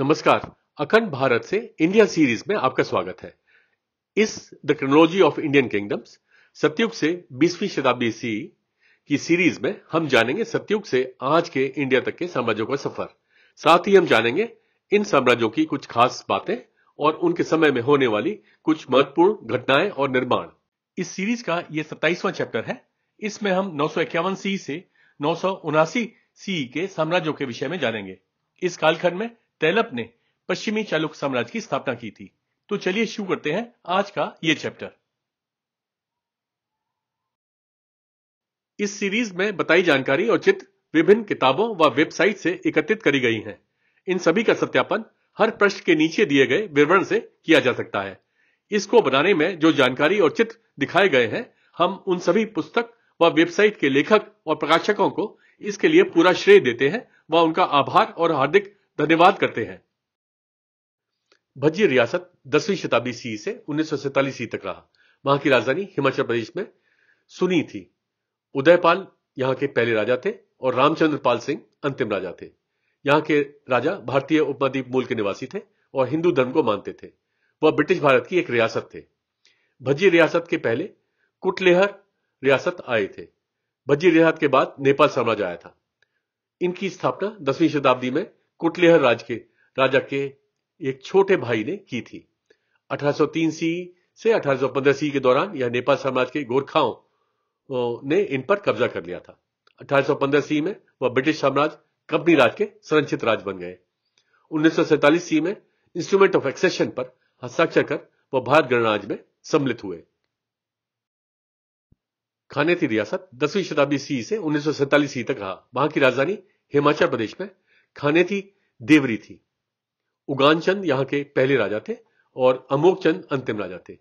नमस्कार अखंड भारत से इंडिया सीरीज में आपका स्वागत है इस the chronology of Indian kingdoms सत्युग से 20वीं शताब्दी सी की सीरीज में हम जानेंगे सत्युग से आज के इंडिया तक के साम्राज्यों का सफर साथ ही हम जानेंगे इन साम्राज्यों की कुछ खास बातें और उनके समय में होने वाली कुछ महत्वपूर्ण घटनाएं और निर्माण इस सीरीज का यह सत्ताईसवां चैप्टर है इसमें हम नौ सी से नौ सी के साम्राज्यों के विषय में जानेंगे इस कालखंड में तैलप ने पश्चिमी चालुक्य साम्राज्य की स्थापना की थी तो चलिए शुरू करते हैं आज का ये चैप्टर इस सीरीज में बताई जानकारी और चित्र विभिन्न किताबों व वेबसाइट से एकत्रित करी गई हैं। इन सभी का सत्यापन हर प्रश्न के नीचे दिए गए विवरण से किया जा सकता है इसको बनाने में जो जानकारी और चित्र दिखाए गए हैं हम उन सभी पुस्तक व वेबसाइट के लेखक और प्रकाशकों को इसके लिए पूरा श्रेय देते हैं व उनका आभार और हार्दिक धन्यवाद करते हैं भज्जी रियासत दसवीं शताब्दी सी से उन्नीस सी तक रहा वहां की राजधानी हिमाचल प्रदेश में सुनी थी उदयपाल यहां के पहले राजा थे और रामचंद्र पाल सिंह अंतिम राजा थे यहां के राजा भारतीय उपमहाद्वीप मूल के निवासी थे और हिंदू धर्म को मानते थे वह ब्रिटिश भारत की एक रियासत थे भज्जी रियासत के पहले कुटलेहर रियासत आए थे भज्जी रियासत के बाद नेपाल साम्राज्य आया था इनकी स्थापना दसवीं शताब्दी में कुटलेहर राज के राजा के एक छोटे भाई ने की थी 1803 सी से 1815 सी के दौरान यह नेपाल साम्राज्य के गोरखाओं ने इन पर कब्जा कर लिया था 1815 सी में वह ब्रिटिश साम्राज्य कंपनी राज के संरक्षित राज बन गए उन्नीस सी में इंस्ट्रूमेंट ऑफ एक्सेशन पर हस्ताक्षर कर वह भारत गणराज्य में सम्मिलित हुए खाने की रियासत दसवीं शताब्दी सी से उन्नीस सी तक रहा वहां की राजधानी हिमाचल प्रदेश में खाने थी देवरी थी उगान चंद के पहले राजा थे और अमोक चंद अंतिम राजा थे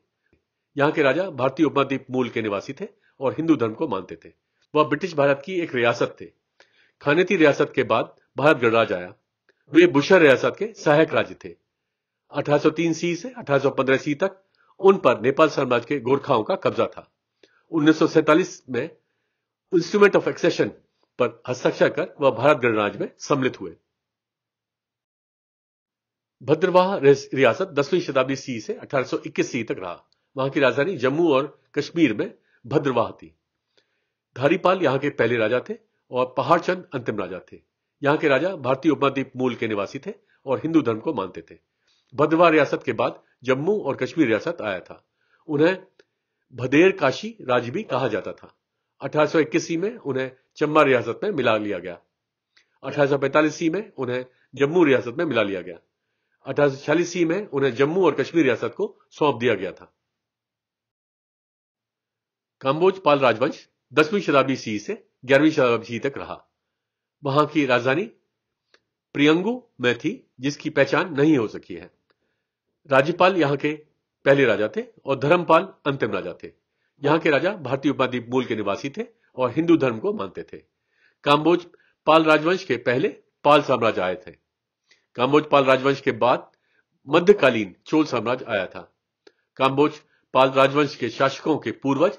यहाँ के राजा भारतीय उपमहाद्वीप मूल के निवासी थे और हिंदू धर्म को मानते थे वह ब्रिटिश भारत की एक रियासत थे खानेती रियासत के बाद भारत गणराज आया वे बुशर रियासत के सहायक राज्य थे 1803 सी से 1815 सी तक उन पर नेपाल साम्राज्य के गोरखाओं का कब्जा था 1947 में इंस्ट्रूमेंट ऑफ एक्सेशन पर हस्ताक्षर कर वह भारत गणराज्य में सम्मिलित हुए भद्रवाह रियासत 10वीं शताब्दी सी से 1821 सी तक रहा वहां की राजधानी जम्मू और कश्मीर में भद्रवाह थी धारीपाल यहाँ के पहले राजा थे और पहाड़चंद अंतिम राजा थे यहाँ के राजा भारतीय उपमहाद्वीप मूल के निवासी थे और हिंदू धर्म को मानते थे भद्रवाह रियासत के बाद जम्मू और कश्मीर रियासत आया था उन्हें भदेर काशी राज्य भी कहा जाता था अठारह में उन्हें चम्बा रियासत में मिला लिया गया अठारह में उन्हें जम्मू रियासत में मिला लिया गया अठारह में उन्हें जम्मू और कश्मीर रियासत को सौंप दिया गया था काम्बोज पाल राजवंश दसवीं शताब्दी सी से ग्यारहवीं शताब्दी सी तक रहा वहां की राजधानी प्रियंगू में थी जिसकी पहचान नहीं हो सकी है राज्यपाल यहां के पहले राजा थे और धर्मपाल अंतिम राजा थे यहाँ के राजा भारतीय उपाधि मूल के निवासी थे और हिंदू धर्म को मानते थे काम्बोज पाल राजवंश के पहले पाल साम्राज्य आए थे काम्बोज पाल राजवंश के बाद मध्यकालीन चोल साम्राज्य आया था काम्बोज पाल राजवंश के शासकों के पूर्वज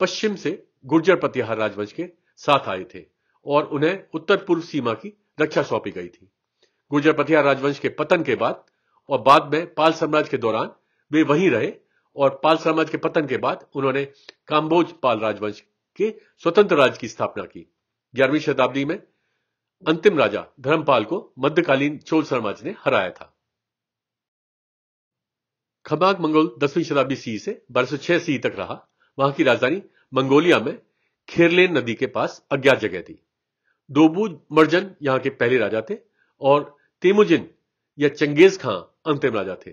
पश्चिम से गुर्जर प्रतिहार राजवंश के साथ आए थे और उन्हें उत्तर पूर्व सीमा की रक्षा सौंपी गई थी गुर्जर प्रतिहार राजवंश के पतन के बाद और बाद में पाल साम्राज्य के दौरान वे वहीं रहे और पाल साम्राज्य के पतन के बाद उन्होंने काम्बोज पाल राजवंश के स्वतंत्र राज्य की स्थापना की ग्यारहवीं शताब्दी में अंतिम राजा धर्मपाल को मध्यकालीन चोल साम्राज्य ने हराया था खबाग मंगोल दसवीं शताब्दी सी से बारह सौ छह सी तक रहा वहां की राजधानी मंगोलिया में खेरलेन नदी के पास अज्ञात जगह थी दोबू मर्जन यहां के पहले राजा थे और तेमुजिन या चंगेज खां अंतिम राजा थे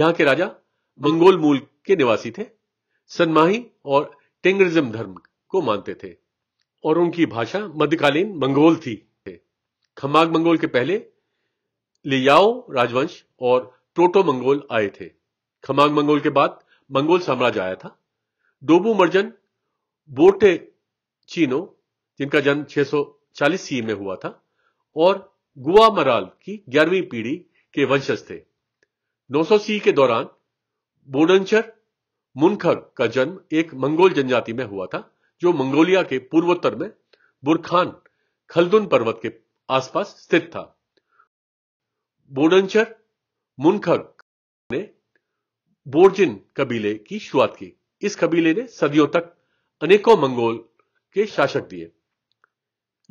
यहां के राजा मंगोल मूल के निवासी थे सनमाही और टेंगरिज्म धर्म को मानते थे और उनकी भाषा मध्यकालीन मंगोल थी खमाग मंगोल के पहले लियाओ राजवंश और टोटो मंगोल आए थे खमाग मंगोल के बाद मंगोल साम्राज्य आया था डोबू मर्जन बोटे चीनो जिनका जन्म 640 सी में हुआ था और गुआ मराल की ग्यारहवीं पीढ़ी के वंशज थे 900 सी के दौरान बोडनचर मुनखर का जन्म एक मंगोल जनजाति में हुआ था जो मंगोलिया के पूर्वोत्तर में बुरखान खलदुन पर्वत के आसपास स्थित था बोडनचर मुनखर ने बोर्जिन कबीले की शुरुआत की इस कबीले ने सदियों तक अनेकों मंगोल के शासक दिए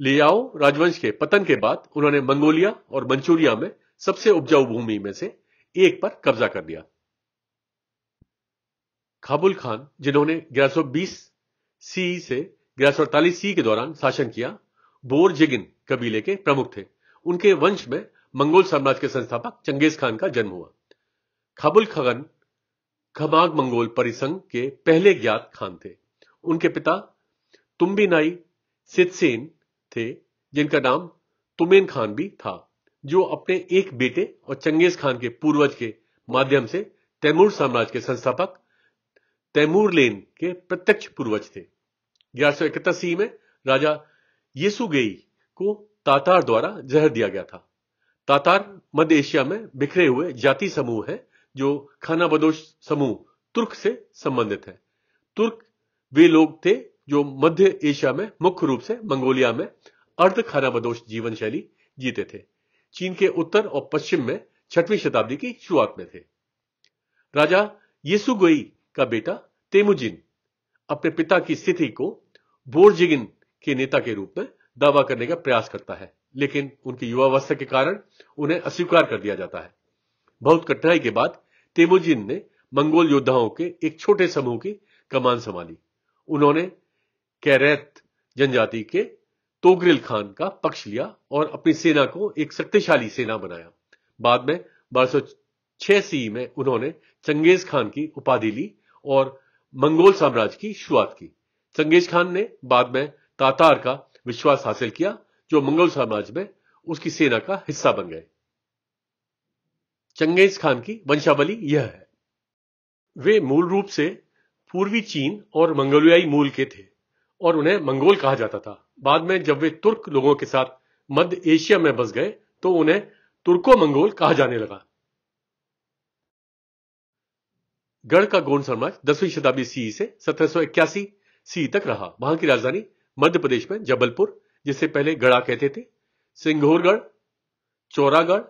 लियाओ राजवंश के पतन के बाद उन्होंने मंगोलिया और मंचूरिया में सबसे उपजाऊ भूमि में से एक पर कब्जा कर लिया काबुल खान जिन्होंने 1120 सी से ग्यारह सी के दौरान शासन किया बोर जिगिन कबीले के प्रमुख थे उनके वंश में मंगोल साम्राज्य के संस्थापक चंगेज खान का जन्म हुआ खाबुल खगन खमाग मंगोल परिसंघ के पहले ज्ञात खान थे उनके पिता तुम्बिनाई सितसेन थे जिनका नाम तुमेन खान भी था जो अपने एक बेटे और चंगेज खान के पूर्वज के माध्यम से तैमूर साम्राज्य के संस्थापक तैमूर लेन के प्रत्यक्ष पूर्वज थे ग्यारह सौ इकहत्तर सी में राजा येसुगेई को तातार द्वारा जहर दिया गया था तातार मध्य एशिया में बिखरे हुए जाति समूह है जो खाना बदोश समूह तुर्क से संबंधित है तुर्क वे लोग थे जो मध्य एशिया में मुख्य रूप से मंगोलिया में अर्ध खाना बदोश जीवन शैली जीते थे चीन के उत्तर और पश्चिम में छठवीं शताब्दी की शुरुआत में थे राजा येसुगोई का बेटा तेमुजिन अपने पिता की स्थिति को बोरजिगिन के नेता के रूप में दावा करने का प्रयास करता है लेकिन उनकी युवावस्था के कारण उन्हें अस्वीकार कर दिया जाता है बहुत कठिनाई के बाद तेमुजिन ने मंगोल योद्धाओं के एक छोटे समूह की कमान संभाली उन्होंने कैरेत जनजाति के तोगरिल खान का पक्ष लिया और अपनी सेना को एक शक्तिशाली सेना बनाया बाद में बारह 1206 सी में उन्होंने चंगेज खान की उपाधि ली और मंगोल साम्राज्य की शुरुआत की चंगेज खान ने बाद में तातार का विश्वास हासिल किया जो मंगोल साम्राज्य में उसकी सेना का हिस्सा बन गए चंगेज खान की वंशावली यह है वे मूल रूप से पूर्वी चीन और मंगोलियाई मूल के थे और उन्हें मंगोल कहा जाता था बाद में जब वे तुर्क लोगों के साथ मध्य एशिया में बस गए तो उन्हें तुर्को मंगोल कहा जाने लगा गढ़ का गोंड साम्राज्य दसवीं शताब्दी सी से सत्रह सी तक रहा वहां की राजधानी मध्य प्रदेश में जबलपुर जिसे पहले गढ़ा कहते थे सिंघोरगढ़ चौरागढ़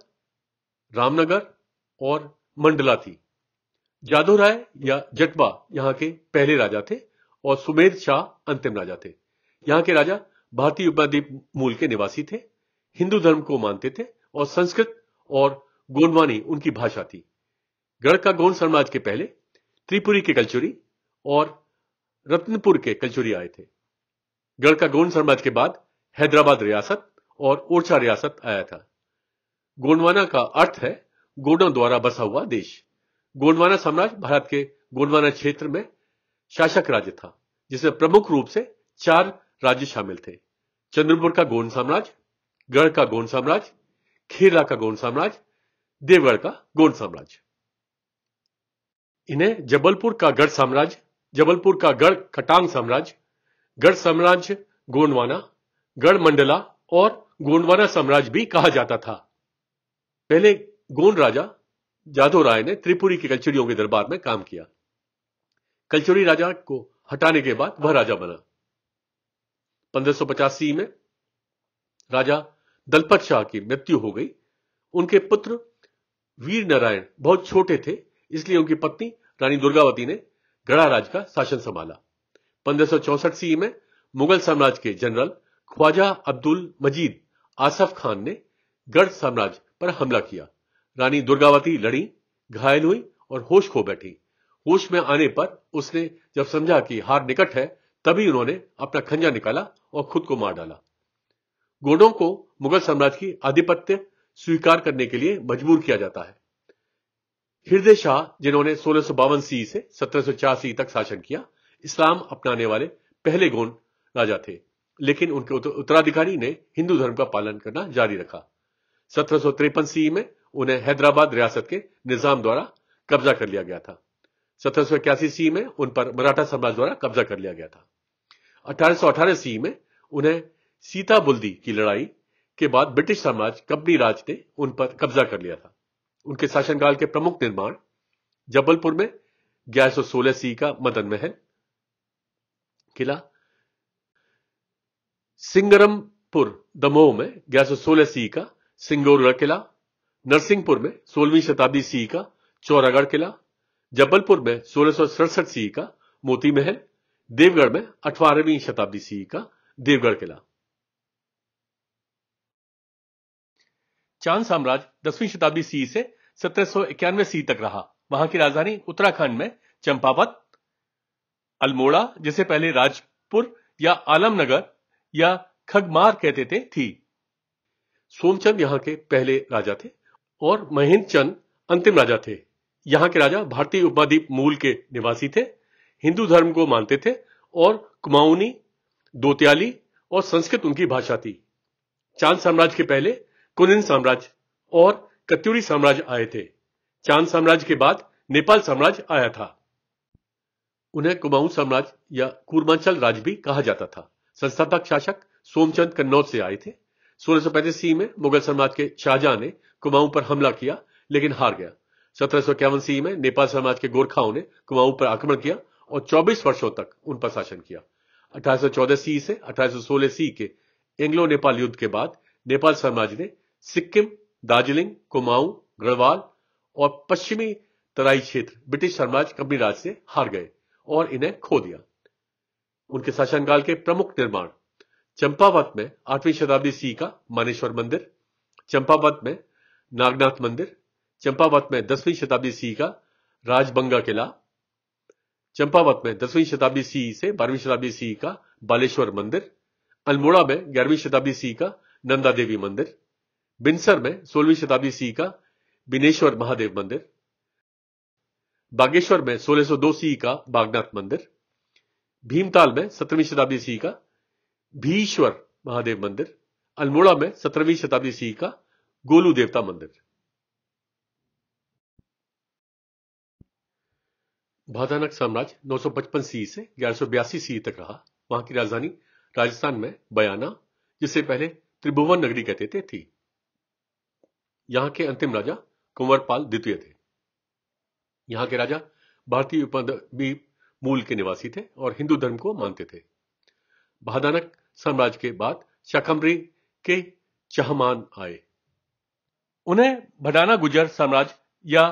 रामनगर और मंडला थी जादू राय या जटवा यहां के पहले राजा थे और सुमेध शाह अंतिम राजा थे यहाँ के राजा भारतीय उपाधिप मूल के निवासी थे हिंदू धर्म को मानते थे और संस्कृत और गोंडवानी उनकी भाषा थी गढ़ का गोंड साम्राज्य के पहले त्रिपुरी के कलचुरी और रत्नपुर के कलचुरी आए थे गढ़ का गोंड साम्राज्य के बाद हैदराबाद रियासत और ओरछा रियासत आया था गोंडवाना का अर्थ है गोंडों द्वारा बसा हुआ देश गोंडवाना साम्राज्य भारत के गोंडवाना क्षेत्र में शासक राज्य था जिसमें प्रमुख रूप से चार राज्य शामिल थे चंद्रपुर का गोंड साम्राज्य गढ़ का गोंड साम्राज्य खेरला का गोंड साम्राज्य देवगढ़ का गोंड साम्राज्य इन्हें जबलपुर का गढ़ साम्राज्य जबलपुर का गढ़ खटांग साम्राज्य गढ़ साम्राज्य गोंडवाना गढ़ मंडला और गोंडवाना साम्राज्य भी कहा जाता था पहले गोंड राजा जाधव राय ने त्रिपुरी के कलचुरियों के दरबार में काम किया कलचुरी राजा को हटाने के बाद वह राजा बना पंद्रह में राजा दलपत शाह की मृत्यु हो गई उनके पुत्र वीर नारायण बहुत छोटे थे इसलिए उनकी पत्नी रानी दुर्गावती ने गढ़ा राज का शासन संभाला पंद्रह सौ में मुगल साम्राज्य के जनरल ख्वाजा अब्दुल मजीद आसफ खान ने गढ़ साम्राज्य पर हमला किया रानी दुर्गावती लड़ी घायल हुई और होश खो बैठी होश में आने पर उसने जब समझा कि हार निकट है तभी उन्होंने अपना खंजा निकाला और खुद को मार डाला गोडों को मुगल साम्राज्य की आधिपत्य स्वीकार करने के लिए मजबूर किया जाता है हृदय शाह जिन्होंने सोलह सी से सत्रह तक शासन किया इस्लाम अपनाने वाले पहले गोंड राजा थे लेकिन उनके उत्तराधिकारी ने हिंदू धर्म का पालन करना जारी रखा सत्रह सी में उन्हें हैदराबाद रियासत के निजाम द्वारा कब्जा कर लिया गया था सत्रह सी में उन पर मराठा समाज द्वारा कब्जा कर लिया गया था अठारह सी में उन्हें सीता बुल्दी की लड़ाई के बाद ब्रिटिश समाज कंपनी राज ने उन पर कब्जा कर लिया था उनके शासनकाल के प्रमुख निर्माण जबलपुर में 1116 सी का मदन महल किला सिंगरमपुर दमोह में 1116 सी का सिंगोरगढ़ किला नरसिंहपुर में 16वीं शताब्दी सी का चौरागढ़ किला जबलपुर में सोलह सी का मोती महल देवगढ़ में अठारहवीं शताब्दी सी का देवगढ़ किला चांद साम्राज्य दसवीं शताब्दी सी से सत्रह सी तक रहा वहां की राजधानी उत्तराखंड में चंपावत अल्मोड़ा जिसे पहले राजपुर या आलमनगर या खगमार कहते थे थी सोमचंद यहां के पहले राजा थे और महेंद्र चंद अंतिम राजा थे यहाँ के राजा भारतीय उपाधि मूल के निवासी थे हिंदू धर्म को मानते थे और कुमाऊनी दोत्याली और संस्कृत उनकी भाषा थी चांद साम्राज्य के पहले कुनिन साम्राज्य और कत्यूरी साम्राज्य आए थे चांद साम्राज्य के बाद नेपाल साम्राज्य आया था उन्हें कुमाऊं साम्राज्य या कूर्मांचल राज्य भी कहा जाता था संस्थापक शासक सोमचंद कन्नौज से आए थे सोलह सौ पैंतीस सी में मुगल साम्राज्य के शाहजहां ने कुमाऊं पर हमला किया लेकिन हार गया सत्रह सौ इक्यावन सी में नेपाल साम्राज्य के गोरखाओं ने कुमाऊं पर आक्रमण किया और 24 वर्षों तक उन पर शासन किया 1814 सी से 1816 सी के एंग्लो नेपाल युद्ध के बाद नेपाल साम्राज्य ने सिक्किम दार्जिलिंग कुमाऊं गढ़वाल और पश्चिमी तराई क्षेत्र ब्रिटिश साम्राज्य कंपनी राज से हार गए और इन्हें खो दिया उनके शासनकाल के प्रमुख निर्माण चंपावत में आठवीं शताब्दी सी का मानेश्वर मंदिर चंपावत में नागनाथ मंदिर चंपावत में दसवीं शताब्दी सी का राजबंगा किला चंपावत में दसवीं शताब्दी सी से बारहवीं शताब्दी सी का बालेश्वर मंदिर अल्मोड़ा में ग्यारहवीं शताब्दी सी का नंदा देवी मंदिर बिनसर में सोलहवीं शताब्दी सी का बिनेश्वर महादेव मंदिर बागेश्वर में 1602 सी का बागनाथ मंदिर भीमताल में सत्रहवीं शताब्दी सी का भीश्वर महादेव मंदिर अल्मोड़ा में सत्रहवीं शताब्दी सी का गोलू देवता मंदिर भादानक साम्राज्य 955 सी से ग्यारह सी तक रहा वहां की राजधानी राजस्थान में बयाना जिसे पहले त्रिभुवन नगरी कहते थे थी यहां के अंतिम राजा कुंवरपाल द्वितीय थे यहां के राजा भारतीय उपद्वीप मूल के निवासी थे और हिंदू धर्म को मानते थे भादानक साम्राज्य के बाद शाकंबरी के चहमान आए उन्हें भडाना गुजर साम्राज्य या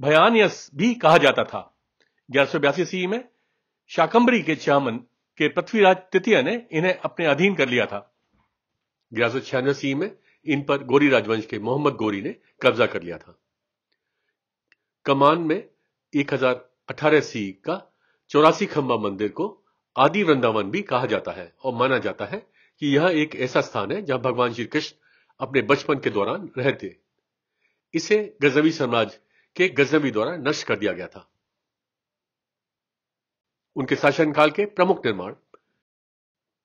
भयानियस भी कहा जाता था ग्यारह ईस्वी में शाकंबरी के चहमन के पृथ्वीराज तृतीय ने इन्हें अपने अधीन कर लिया था ग्यारह ईस्वी में इन पर गोरी राजवंश के मोहम्मद गोरी ने कब्जा कर लिया था कमान में 1018 सी का चौरासी खंबा मंदिर को आदि वृंदावन भी कहा जाता है और माना जाता है कि यह एक ऐसा स्थान है जहां भगवान श्री कृष्ण अपने बचपन के दौरान रहते इसे गजबी समाज के गजबी द्वारा नष्ट कर दिया गया था उनके शासनकाल के प्रमुख निर्माण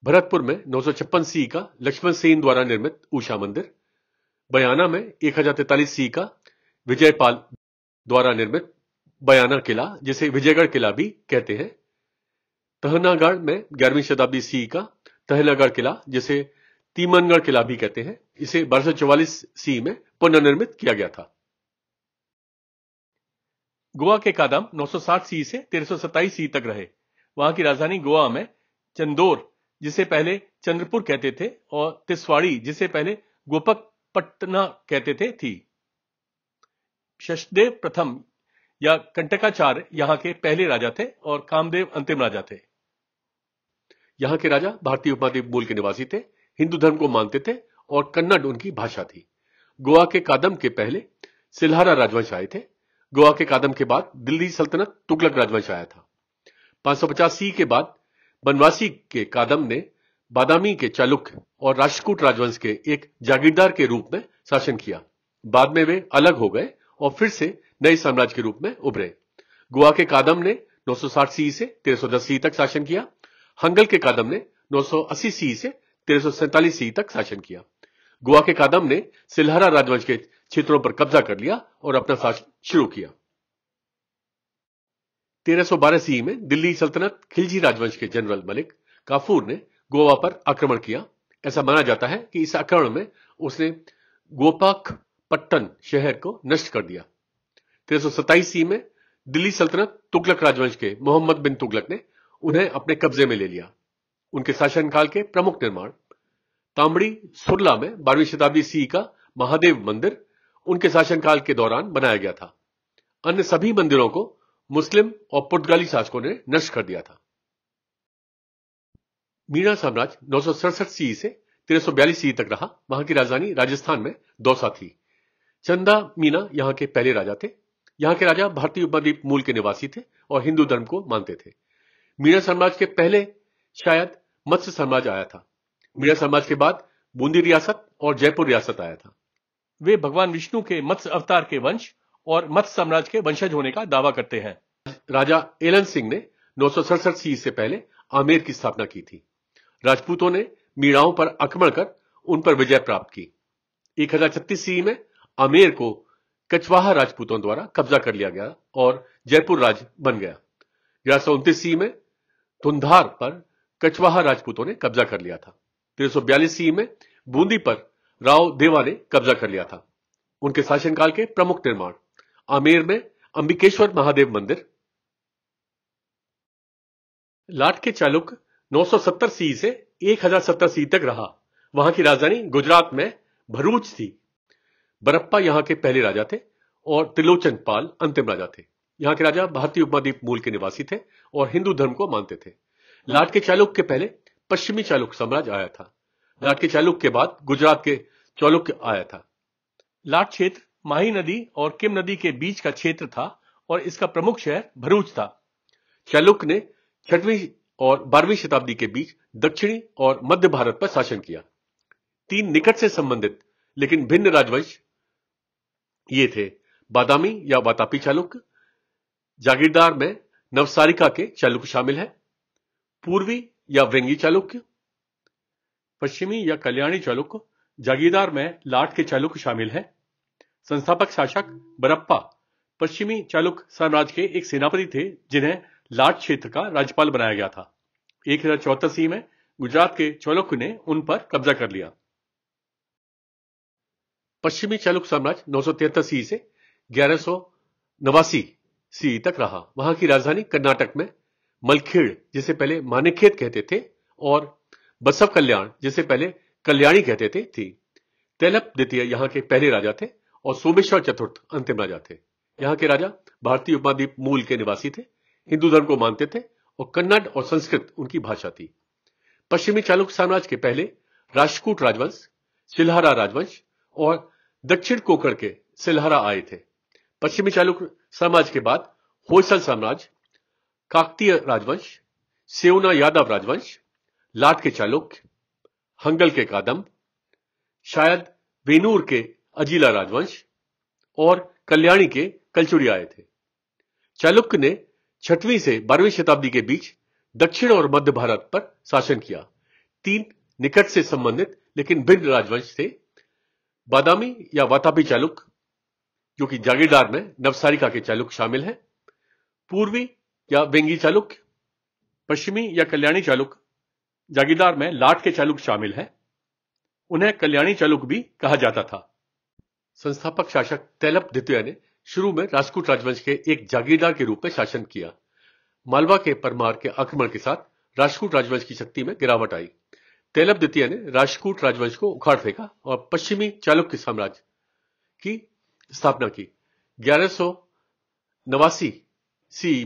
भरतपुर में नौ सी का लक्ष्मण सेन द्वारा निर्मित उषा मंदिर बयाना में एक सी का विजयपाल द्वारा निर्मित बयाना किला जिसे विजयगढ़ किला भी कहते हैं तहनागढ़ में ग्यारहवीं शताब्दी सी का तहनागढ़ किला जिसे तीमनगढ़ किला भी कहते हैं इसे बारह सौ सी में पुनर्निर्मित किया गया था गोवा के कादम 960 सी से 1327 सी तक रहे वहां की राजधानी गोवा में चंदोर जिसे पहले चंद्रपुर कहते थे और तिसवाड़ी जिसे पहले गोपक पटना कहते थे थी शशदेव प्रथम या कंटकाचार्य यहां के पहले राजा थे और कामदेव अंतिम राजा थे यहां के राजा भारतीय उपाधि मूल के निवासी थे हिंदू धर्म को मानते थे और कन्नड़ उनकी भाषा थी गोवा के कादम के पहले सिल्हारा राजवंश आए थे गोवा के कादम के बाद दिल्ली सल्तनत तुगलक राजवंश आया था पांच के बाद बनवासी के कादम ने बादामी के चालुक्य और राष्ट्रकूट राजवंश के एक जागीरदार के रूप में शासन किया बाद में वे अलग हो गए और फिर से नए साम्राज्य के रूप में उभरे गोवा के कादम ने 960 सी से 1310 सौ तक शासन किया हंगल के कादम ने 980 सी से 1347 सी तक शासन किया गोवा के कादम ने सिलहरा राजवंश के क्षेत्रों पर कब्जा कर लिया और अपना शासन शुरू किया 1312 सौ में दिल्ली सल्तनत खिलजी राजवंश के जनरल मलिक काफूर ने गोवा पर आक्रमण किया ऐसा माना जाता है कि इस आक्रमण में उसने गोपाक पट्टन शहर को नष्ट कर दिया तेरह सी में दिल्ली सल्तनत तुगलक राजवंश के मोहम्मद बिन तुगलक ने उन्हें अपने कब्जे में ले लिया उनके शासनकाल के प्रमुख निर्माण तांबड़ी सुरला में बारहवीं शताब्दी सी का महादेव मंदिर उनके शासनकाल के दौरान बनाया गया था अन्य सभी मंदिरों को मुस्लिम और पुर्तगाली शासकों ने नष्ट कर दिया था मीणा साम्राज्य नौ सौ सड़सठ सीई से तेरह सौ बयालीस सीई तक रहा वहां की राजधानी राजस्थान में दौसा थी चंदा मीना यहाँ के पहले राजा थे यहाँ के राजा भारतीय उपमद्वीप मूल के निवासी थे और हिंदू धर्म को मानते थे मीणा साम्राज्य के पहले शायद मत्स्य साम्राज्य आया था मीणा साम्राज्य के बाद बूंदी रियासत और जयपुर रियासत आया था वे भगवान विष्णु के मत्स्य अवतार के वंश और मत्स्य साम्राज्य के वंशज होने का दावा करते हैं राजा एलन सिंह ने नौ सौ सड़सठ सी से पहले आमेर की स्थापना की थी राजपूतों ने मीणाओं पर आक्रमण कर उन पर विजय प्राप्त की एक हजार सी में आमेर को कछवाहा राजपूतों द्वारा कब्जा कर लिया गया और जयपुर राज बन गया ग्यारह सौ उन्तीस सी में धुंधार पर कछवाहा राजपूतों ने कब्जा कर लिया था तेरह सौ बयालीस सी में बूंदी पर राव देवा ने कब्जा कर लिया था उनके शासनकाल के प्रमुख निर्माण आमेर में अंबिकेश्वर महादेव मंदिर लाट के चालुक 970 सी से 1070 सी तक रहा वहां की राजधानी गुजरात में भरूच थी बरप्पा यहां के पहले राजा थे और त्रिलोचन पाल अंतिम राजा थे यहां के राजा भारतीय उपमहाद्वीप मूल के निवासी थे और हिंदू धर्म को मानते थे लाट के चालुक के पहले पश्चिमी चालुक साम्राज्य आया था लाट के चालुक के बाद गुजरात के चालुक्य आया था लाट क्षेत्र माही नदी और किम नदी के बीच का क्षेत्र था और इसका प्रमुख शहर भरूच था चालुक ने छठवीं और बारहवीं शताब्दी के बीच दक्षिणी और मध्य भारत पर शासन किया तीन निकट से संबंधित लेकिन भिन्न राजवंश ये थे बादामी या वातापी चालुक्य जागीरदार में नवसारिका के चालुक्य शामिल है पूर्वी या व्यंगी चालुक्य पश्चिमी या कल्याणी चालुक्य जागीरदार में लाट के चालुक्य शामिल है संस्थापक शासक बरप्पा पश्चिमी चालुक साम्राज्य के एक सेनापति थे जिन्हें लाट क्षेत्र का राज्यपाल बनाया गया था एक हजार चौहत्तर सी में गुजरात के चौलुक ने उन पर कब्जा कर लिया पश्चिमी चालुक साम्राज्य नौ सौ तिहत्तर सी से ग्यारह सौ नवासी सी तक रहा वहां की राजधानी कर्नाटक में मलखेड़ जिसे पहले मानिकेत कहते थे और बसव कल्याण जिसे पहले कल्याणी कहते थे थी तेलप द्वितीय यहां के पहले राजा थे और सोमेश्वर चतुर्थ अंतिम राजा थे यहाँ के राजा भारतीय उपमहाद्वीप मूल के निवासी थे हिंदू धर्म को मानते थे और कन्नड़ और संस्कृत उनकी भाषा थी पश्चिमी चालुक्य साम्राज्य के पहले राजकूट राजवंश सिलहारा राजवंश और दक्षिण कोकर के सिलहारा आए थे पश्चिमी चालुक्य साम्राज्य के बाद होयसल साम्राज्य काकतीय राजवंश सेवना यादव राजवंश लाट के चालुक्य हंगल के कादम शायद वेनूर के अजीला राजवंश और कल्याणी के कलचुरी आए थे चालुक्य ने छठवीं से बारहवीं शताब्दी के बीच दक्षिण और मध्य भारत पर शासन किया तीन निकट से संबंधित लेकिन भिन्न राजवंश थे बादामी या वातापी चालुक जो कि जागीरदार में नवसारिका के चालुक शामिल हैं पूर्वी या वेंगी चालुक्य पश्चिमी या कल्याणी चालुक जागीरदार में लाट के चालुक शामिल है उन्हें कल्याणी चालुक भी कहा जाता था संस्थापक शासक तैलप द्वितीय ने शुरू में राजकूट राजवंश के एक जागीरदार के रूप में शासन किया मालवा के परमार के आक्रमण के साथ राजकूट राजवंश की शक्ति में गिरावट आई तैलप द्वितीय ने राजकूट राजवंश को उखाड़ फेंका और पश्चिमी चालुक्य साम्राज्य की स्थापना की ग्यारह नवासी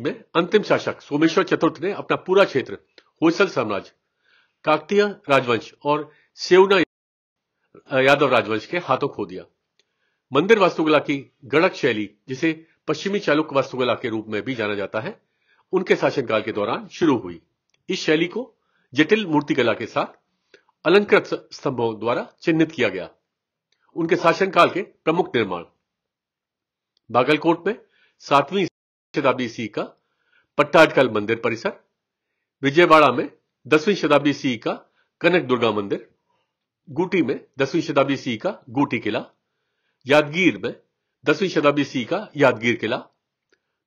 में अंतिम शासक सोमेश्वर चतुर्थ ने अपना पूरा क्षेत्र होसल साम्राज्य काकतीय राजवंश और सेवना यादव राजवंश के हाथों खो दिया मंदिर वास्तुकला की गणक शैली जिसे पश्चिमी चालुक्य वास्तुकला के रूप में भी जाना जाता है उनके शासनकाल के दौरान शुरू हुई इस शैली को जटिल मूर्तिकला के साथ अलंकृत स्तंभों द्वारा चिन्हित किया गया उनके शासनकाल के प्रमुख निर्माण बागलकोट में सातवीं शताब्दी सी का पट्टाटकल मंदिर परिसर विजयवाड़ा में दसवीं शताब्दी सी का कनक दुर्गा मंदिर गुटी में दसवीं शताब्दी सी का गुटी किला यादगीर में दसवीं शताब्दी सी का यादगीर किला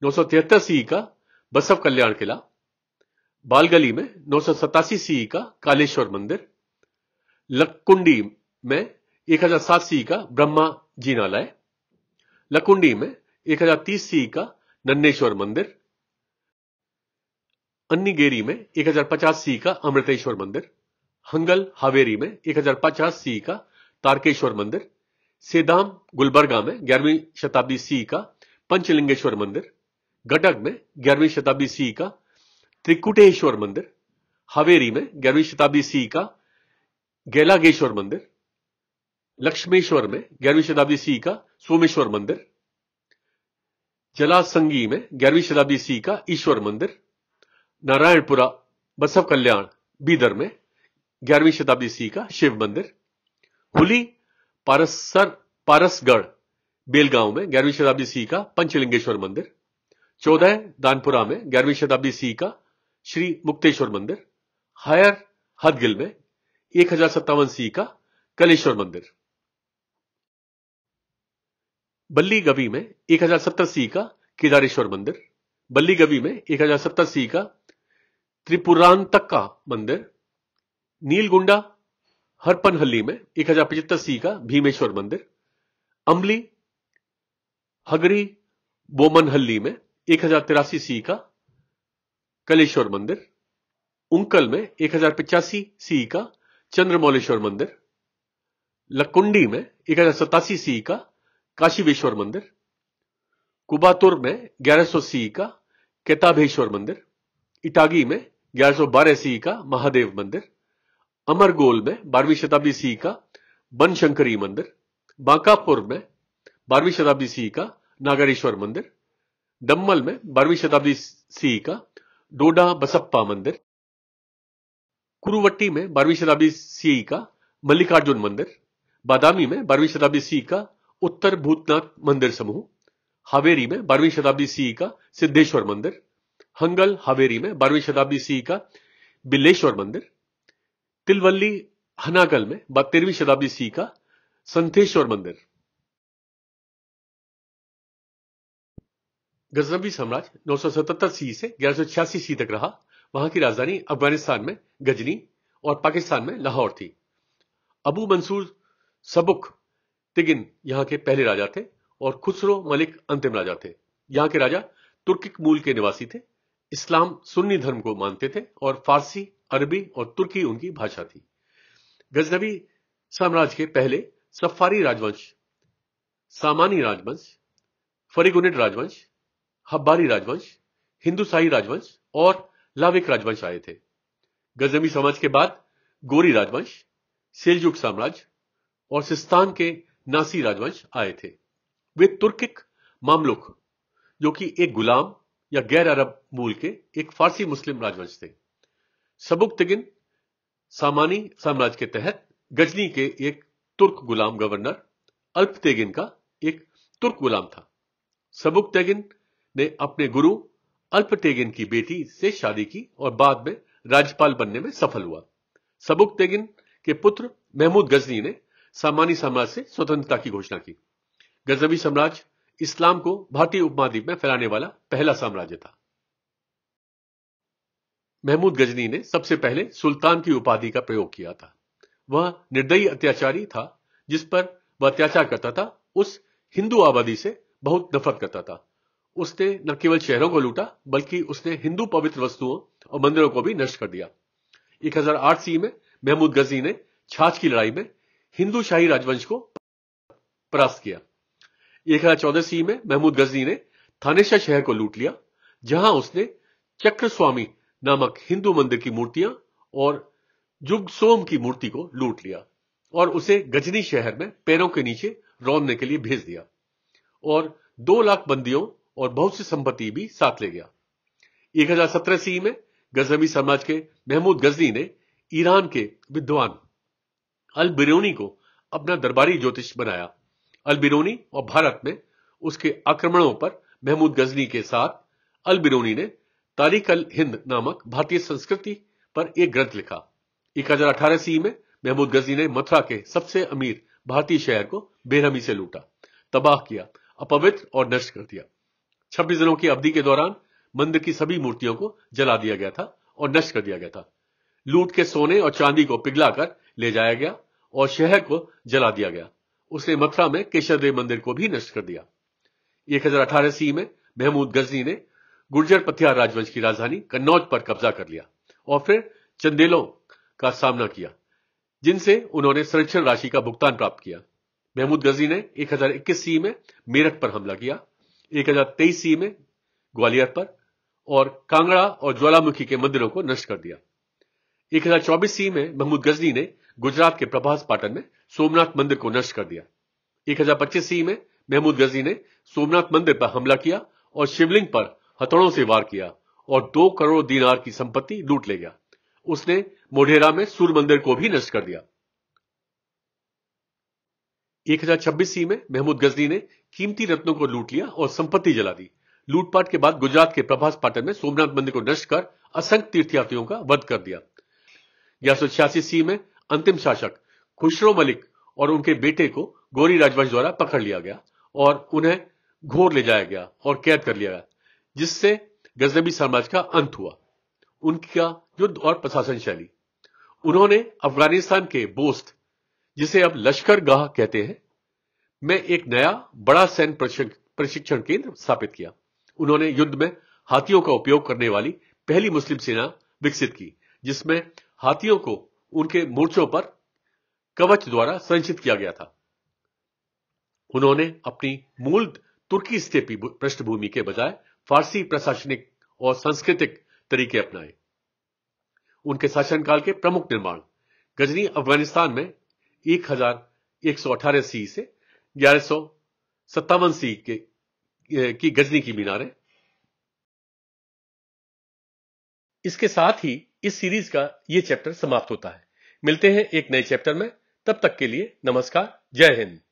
नौ सौ तिहत्तर सी का बसव कल्याण किला बालगली में नौ सौ सतासी सी का कालेश्वर मंदिर लकुंडी में सात सी का ब्रह्मा जी नालय लकुंडी में तीस सी का नन्नेश्वर मंदिर अन्नीगेरी में पचास सी का अमृतेश्वर मंदिर हंगल हावेरी में पचास सी का तारकेश्वर मंदिर सेदाम गुलबर्गा में ग्यारहवीं शताब्दी सी का पंचलिंगेश्वर मंदिर गटक में ग्यारहवीं शताब्दी सी का त्रिकुटेश्वर मंदिर हवेरी में ग्यारहवीं शताब्दी सी का गैलागेश्वर मंदिर लक्ष्मेश्वर में ग्यारहवीं शताब्दी सी का सोमेश्वर मंदिर जलासंगी में ग्यारहवीं शताब्दी सी का ईश्वर मंदिर नारायणपुरा बसव कल्याण बीदर में ग्यारहवीं शताब्दी सी का शिव मंदिर हुली परसर पारसगढ़ बेलगांव में ग्यारहवीं शताब्दी सी का पंचलिंगेश्वर मंदिर चौदह दानपुरा में ग्यारहवीं शताब्दी सी का श्री मुक्तेश्वर मंदिर हायर हदगिल में एक हजार सत्तावन सी का कलेश्वर मंदिर बल्ली गवी में एक हजार सत्तर सी का केदारेश्वर मंदिर बल्ली गवी में एक हजार सत्तर सी का त्रिपुरांतक का मंदिर नीलगुंडा हरपनहल्ली में एक हजार पचहत्तर सी का भीमेश्वर मंदिर अमली हगरी बोमनहल्ली में एक हजार तिरासी सी का कलेश्वर मंदिर उंकल में एक हजार पिचासी सी का चंद्रमौलेश्वर मंदिर लकुंडी में एक हजार सतासी सी का काशीवेश्वर मंदिर कुबातुर में ग्यारह सौ सी का केताभेश्वर मंदिर इटागी में ग्यारह बारह सी का महादेव मंदिर अमरगोल में बारहवीं शताब्दी सी का बनशंकरी मंदिर बांकापुर में बारहवीं शताब्दी सी का नागरेश्वर मंदिर दम्मल में बारहवीं शताब्दी सी का डोडा बसप्पा मंदिर कुरुवट्टी में बारहवीं शताब्दी सी का मल्लिकार्जुन मंदिर बादामी में बारहवीं शताब्दी सी का उत्तर भूतनाथ मंदिर समूह हावेरी में बारहवीं शताब्दी सी का सिद्धेश्वर मंदिर हंगल हावेरी में बारहवीं शताब्दी सी का बिल्लेश्वर मंदिर तिलवल्ली हनागल में बहत्तेरवीं शताब्दी सी का संथेश्वर मंदिर गजनबी साम्राज्य 977 सी से 1186 सी तक रहा वहां की राजधानी अफगानिस्तान में गजनी और पाकिस्तान में लाहौर थी अबू मंसूर सबुक तिगिन यहां के पहले राजा थे और खुसरो मलिक अंतिम राजा थे यहां के राजा तुर्किक मूल के निवासी थे इस्लाम सुन्नी धर्म को मानते थे और फारसी अरबी और तुर्की उनकी भाषा थी गजनबी साम्राज्य के पहले सफारी राजवंश सामानी राजवंश फरीगुनिड राजवंश हब्बारी राजवंश हिंदुसाही राजवंश और लाविक राजवंश आए थे गजनबी समाज के बाद गोरी राजवंश सेलजुक साम्राज्य और सिस्तान के नासी राजवंश आए थे वे तुर्किक मामलुक जो कि एक गुलाम या गैर अरब मूल के एक फारसी मुस्लिम राजवंश थे सबुकतगिन सामानी साम्राज्य के तहत गजनी के एक तुर्क गुलाम गवर्नर अल्पतेगिन का एक तुर्क गुलाम था तेगिन ने अपने गुरु अल्पतेगिन की बेटी से शादी की और बाद में राज्यपाल बनने में सफल हुआ तेगिन के पुत्र महमूद गजनी ने सामानी साम्राज्य से स्वतंत्रता की घोषणा की गजनबी साम्राज्य इस्लाम को भारतीय उपमहाद्वीप में फैलाने वाला पहला साम्राज्य था महमूद गजनी ने सबसे पहले सुल्तान की उपाधि का प्रयोग किया था वह निर्दयी अत्याचारी था जिस पर वह अत्याचार करता था उस हिंदू आबादी से बहुत नफरत करता था उसने न केवल शहरों को लूटा बल्कि उसने हिंदू पवित्र वस्तुओं और मंदिरों को भी नष्ट कर दिया 1008 सी में महमूद गजनी ने छाछ की लड़ाई में हिंदू शाही राजवंश को परास्त किया एक हजार चौदह सी में महमूद गजनी ने थानेशा शहर को लूट लिया जहां उसने चक्र स्वामी नामक हिंदू मंदिर की मूर्तियां और जुगसोम की मूर्ति को लूट लिया और उसे गजनी शहर में पैरों के नीचे रौंदने के लिए भेज दिया और दो लाख बंदियों और बहुत सी संपत्ति भी साथ ले गया 1017 सीई में गजबी समाज के महमूद गजनी ने ईरान के विद्वान अल बिरोनी को अपना दरबारी ज्योतिष बनाया अल बिरोनी और भारत में उसके आक्रमणों पर महमूद गजनी के साथ अल बिरोनी ने तारीख अल हिंद नामक भारतीय संस्कृति पर एक ग्रंथ लिखा एक हजार अठारह में महमूद गजी ने मथुरा के सबसे अमीर भारतीय शहर को बेरहमी से लूटा तबाह किया अपवित्र और नष्ट कर दिया छब्बीस दिनों की अवधि के दौरान मंदिर की सभी मूर्तियों को जला दिया गया था और नष्ट कर दिया गया था लूट के सोने और चांदी को पिघलाकर ले जाया गया और शहर को जला दिया गया उसने मथुरा में केशवदेव मंदिर को भी नष्ट कर दिया एक हजार में महमूद गजनी ने गुर्जर पथिया राजवंश की राजधानी कन्नौज पर कब्जा कर लिया और फिर चंदेलों का सामना किया जिनसे उन्होंने संरक्षण राशि का भुगतान प्राप्त किया महमूद गजी ने 1021 सी में मेरठ पर हमला किया 1023 सी में ग्वालियर पर और कांगड़ा और ज्वालामुखी के मंदिरों को नष्ट कर दिया 1024 सी में महमूद गजनी ने गुजरात के प्रभास पाटन में सोमनाथ मंदिर को नष्ट कर दिया 1025 सी में महमूद गजनी ने सोमनाथ मंदिर पर हमला किया और शिवलिंग पर हथौड़ों से वार किया और दो करोड़ दीनार की संपत्ति लूट ले गया उसने मोढेरा में सूर्य मंदिर को भी नष्ट कर दिया 1026 सी में महमूद गजनी ने कीमती रत्नों को लूट लिया और संपत्ति जला दी लूटपाट के बाद गुजरात के प्रभास पाटन में सोमनाथ मंदिर को नष्ट कर असंख्य तीर्थयात्रियों का वध कर दिया ग्यारह सी में अंतिम शासक खुशरो मलिक और उनके बेटे को गौरी राजवंश द्वारा पकड़ लिया गया और उन्हें घोर ले जाया गया और कैद कर लिया गया जिससे गजनबी साम्राज्य का अंत हुआ उनका युद्ध और प्रशासन शैली उन्होंने अफगानिस्तान के बोस्त जिसे अब लश्कर गाह कहते हैं में एक नया बड़ा सैन्य प्रशिक्षण केंद्र स्थापित किया उन्होंने युद्ध में हाथियों का उपयोग करने वाली पहली मुस्लिम सेना विकसित की जिसमें हाथियों को उनके मोर्चों पर कवच द्वारा संरक्षित किया गया था उन्होंने अपनी मूल तुर्की स्टेपी पृष्ठभूमि के बजाय फारसी प्रशासनिक और सांस्कृतिक तरीके अपनाए उनके शासनकाल के प्रमुख निर्माण गजनी अफगानिस्तान में 1118 सी से ग्यारह सी के की गजनी की मीनारें इसके साथ ही इस सीरीज का यह चैप्टर समाप्त होता है मिलते हैं एक नए चैप्टर में तब तक के लिए नमस्कार जय हिंद